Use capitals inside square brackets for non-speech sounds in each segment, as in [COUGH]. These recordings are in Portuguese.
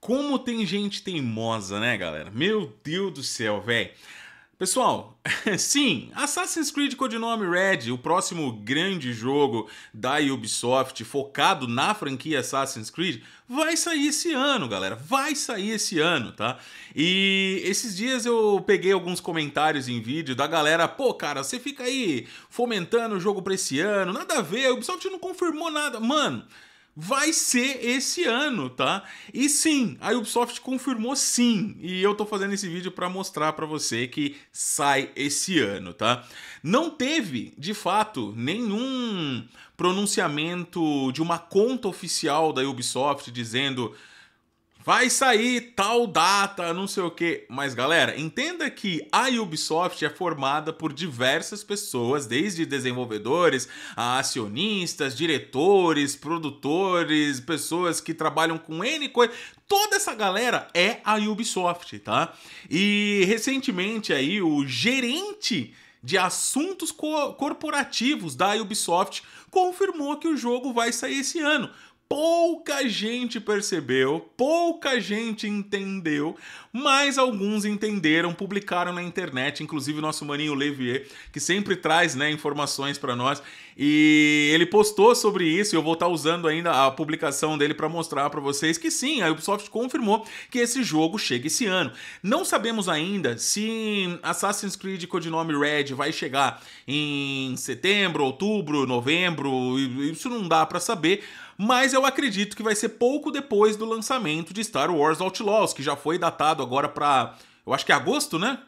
Como tem gente teimosa, né, galera? Meu Deus do céu, velho. Pessoal, [LAUGHS] sim, Assassin's Creed Codinome Red, o próximo grande jogo da Ubisoft focado na franquia Assassin's Creed, vai sair esse ano, galera. Vai sair esse ano, tá? E esses dias eu peguei alguns comentários em vídeo da galera, pô, cara, você fica aí fomentando o jogo pra esse ano, nada a ver, a Ubisoft não confirmou nada. Mano vai ser esse ano, tá? E sim, a Ubisoft confirmou sim, e eu tô fazendo esse vídeo para mostrar para você que sai esse ano, tá? Não teve, de fato, nenhum pronunciamento de uma conta oficial da Ubisoft dizendo vai sair tal data, não sei o que. Mas galera, entenda que a Ubisoft é formada por diversas pessoas, desde desenvolvedores, a acionistas, diretores, produtores, pessoas que trabalham com N coisa. Toda essa galera é a Ubisoft, tá? E recentemente aí o gerente de assuntos co corporativos da Ubisoft confirmou que o jogo vai sair esse ano pouca gente percebeu, pouca gente entendeu, mas alguns entenderam, publicaram na internet, inclusive nosso maninho Levier, que sempre traz né, informações para nós, e ele postou sobre isso, e eu vou estar tá usando ainda a publicação dele para mostrar para vocês que sim, a Ubisoft confirmou que esse jogo chega esse ano. Não sabemos ainda se Assassin's Creed Codinome Red vai chegar em setembro, outubro, novembro, isso não dá para saber, mas eu acredito que vai ser pouco depois do lançamento de Star Wars Outlaws, que já foi datado agora para, eu acho que é agosto, né?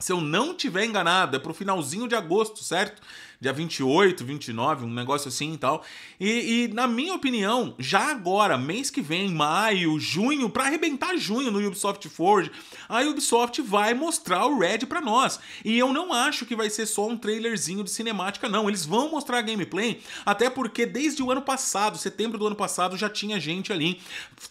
se eu não tiver enganado, é pro finalzinho de agosto, certo? Dia 28, 29, um negócio assim e tal. E, e na minha opinião, já agora, mês que vem, maio, junho, para arrebentar junho no Ubisoft Forge, a Ubisoft vai mostrar o Red para nós. E eu não acho que vai ser só um trailerzinho de cinemática, não. Eles vão mostrar gameplay, até porque desde o ano passado, setembro do ano passado, já tinha gente ali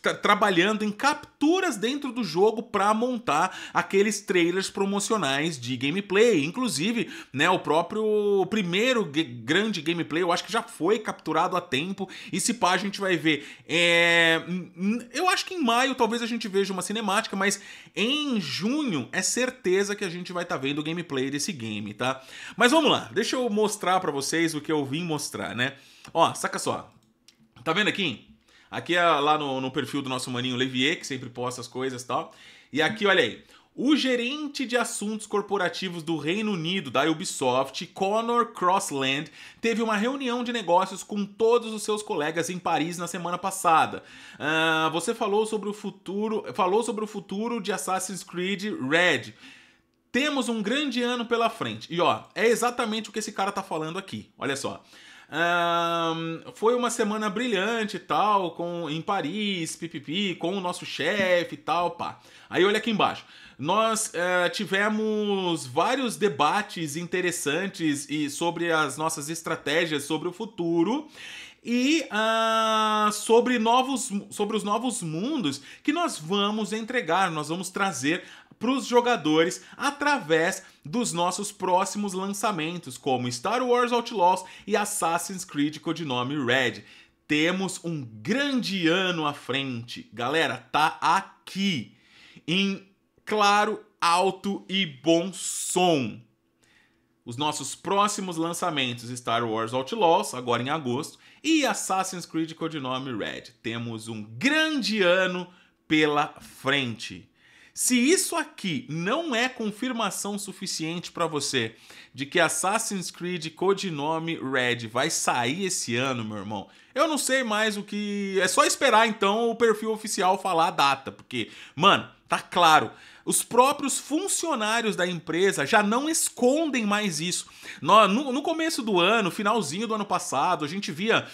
tra trabalhando em capturas dentro do jogo para montar aqueles trailers promocionais de gameplay. Inclusive, né, o próprio primeiro grande gameplay, eu acho que já foi capturado a tempo. E se pá, a gente vai ver. É... Eu acho que em maio talvez a gente veja uma cinemática, mas em junho é certeza que a gente vai estar tá vendo o gameplay desse game, tá? Mas vamos lá, deixa eu mostrar para vocês o que eu vim mostrar, né? Ó, saca só. Tá vendo aqui? Aqui é lá no, no perfil do nosso maninho Levier, que sempre posta as coisas e tal. E aqui, olha aí. O gerente de assuntos corporativos do Reino Unido da Ubisoft, Connor Crossland, teve uma reunião de negócios com todos os seus colegas em Paris na semana passada. Uh, você falou sobre o futuro, falou sobre o futuro de Assassin's Creed Red. Temos um grande ano pela frente. E ó, é exatamente o que esse cara tá falando aqui. Olha só foi uma semana brilhante e tal, com, em Paris, pipipi, com o nosso chefe e tal, pá. Aí olha aqui embaixo. Nós uh, tivemos vários debates interessantes e sobre as nossas estratégias sobre o futuro e uh, sobre, novos, sobre os novos mundos que nós vamos entregar, nós vamos trazer para os jogadores através dos nossos próximos lançamentos, como Star Wars Outlaws e Assassin's Creed Codinome Red. Temos um grande ano à frente. Galera, tá aqui em claro, alto e bom som. Os nossos próximos lançamentos: Star Wars Outlaws, agora em agosto, e Assassin's Creed Codinome Red. Temos um grande ano pela frente. Se isso aqui não é confirmação suficiente para você de que Assassin's Creed Codinome Red vai sair esse ano, meu irmão, eu não sei mais o que. É só esperar então o perfil oficial falar a data, porque, mano, tá claro. Os próprios funcionários da empresa já não escondem mais isso. No, no, no começo do ano, finalzinho do ano passado, a gente via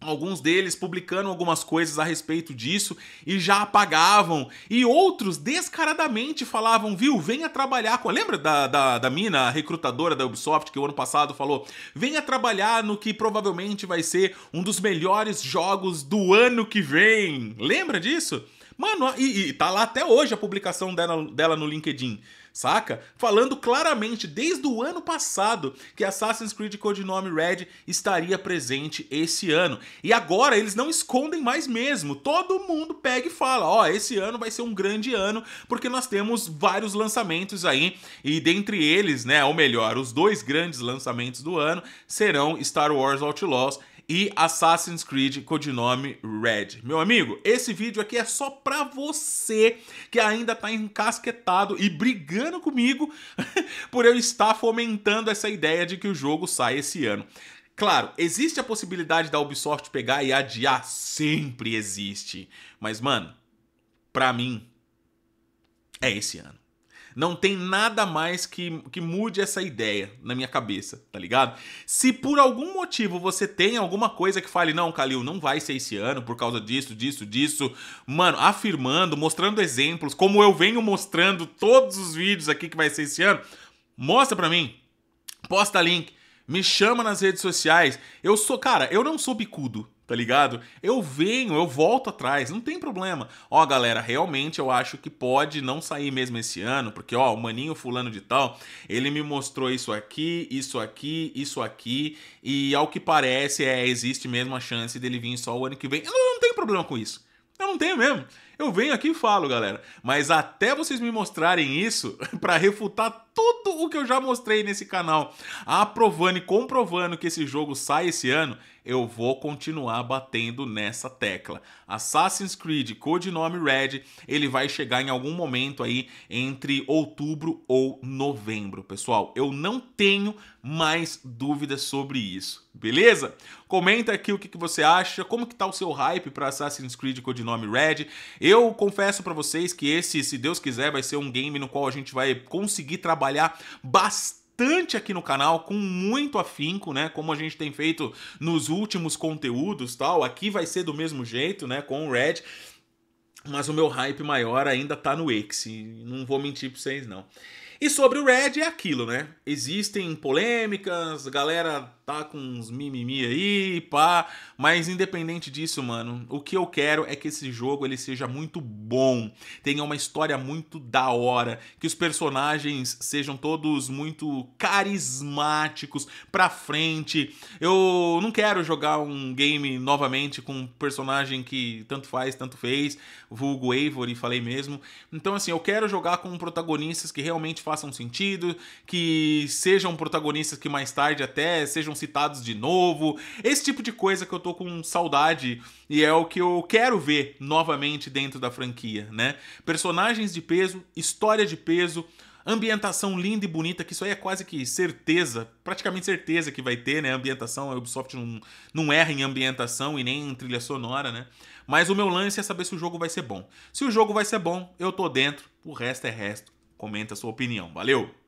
alguns deles publicando algumas coisas a respeito disso e já apagavam. E outros descaradamente falavam, viu, venha trabalhar com. Lembra da, da, da mina recrutadora da Ubisoft que o ano passado falou: venha trabalhar no que provavelmente vai ser um dos melhores jogos do ano que vem. Lembra disso? Mano, e, e tá lá até hoje a publicação dela, dela no LinkedIn saca? Falando claramente desde o ano passado que Assassin's Creed Codinome Red estaria presente esse ano. E agora eles não escondem mais mesmo. Todo mundo pega e fala: ó, oh, esse ano vai ser um grande ano porque nós temos vários lançamentos aí e dentre eles, né, ou melhor, os dois grandes lançamentos do ano serão Star Wars Outlaws e Assassin's Creed codinome Red. Meu amigo, esse vídeo aqui é só para você que ainda tá encasquetado e brigando comigo [LAUGHS] por eu estar fomentando essa ideia de que o jogo sai esse ano. Claro, existe a possibilidade da Ubisoft pegar e adiar, sempre existe. Mas mano, para mim é esse ano. Não tem nada mais que, que mude essa ideia na minha cabeça, tá ligado? Se por algum motivo você tem alguma coisa que fale, não, Calil, não vai ser esse ano por causa disso, disso, disso, mano, afirmando, mostrando exemplos, como eu venho mostrando todos os vídeos aqui que vai ser esse ano, mostra pra mim, posta link, me chama nas redes sociais. Eu sou, cara, eu não sou bicudo, tá ligado? Eu venho, eu volto atrás, não tem problema. Ó, galera, realmente eu acho que pode não sair mesmo esse ano, porque ó, o maninho fulano de tal, ele me mostrou isso aqui, isso aqui, isso aqui, e ao que parece é existe mesmo a chance dele vir só o ano que vem. Eu não tenho problema com isso. Eu não tenho mesmo. Eu venho aqui e falo, galera. Mas até vocês me mostrarem isso, [LAUGHS] para refutar tudo o que eu já mostrei nesse canal, aprovando e comprovando que esse jogo sai esse ano, eu vou continuar batendo nessa tecla. Assassin's Creed Codinome Red, ele vai chegar em algum momento aí entre outubro ou novembro, pessoal. Eu não tenho mais dúvidas sobre isso, beleza? Comenta aqui o que, você acha, como que tá o seu hype para Assassin's Creed Codinome Red. Eu confesso para vocês que esse, se Deus quiser, vai ser um game no qual a gente vai conseguir trabalhar bastante aqui no canal com muito afinco, né? Como a gente tem feito nos últimos conteúdos, tal. Aqui vai ser do mesmo jeito, né, com o Red. Mas o meu hype maior ainda tá no X, não vou mentir para vocês não. E sobre o Red é aquilo, né? Existem polêmicas, galera tá com uns mimimi aí, pá. Mas independente disso, mano, o que eu quero é que esse jogo ele seja muito bom, tenha uma história muito da hora, que os personagens sejam todos muito carismáticos, pra frente. Eu não quero jogar um game novamente com um personagem que tanto faz, tanto fez, vulgo e falei mesmo. Então, assim, eu quero jogar com protagonistas que realmente façam sentido, que sejam protagonistas que mais tarde até sejam citados de novo. Esse tipo de coisa que eu tô com saudade e é o que eu quero ver novamente dentro da franquia, né? Personagens de peso, história de peso, ambientação linda e bonita, que isso aí é quase que certeza, praticamente certeza que vai ter, né? Ambientação, a Ubisoft não, não erra em ambientação e nem em trilha sonora, né? Mas o meu lance é saber se o jogo vai ser bom. Se o jogo vai ser bom, eu tô dentro, o resto é resto. Comenta a sua opinião. Valeu!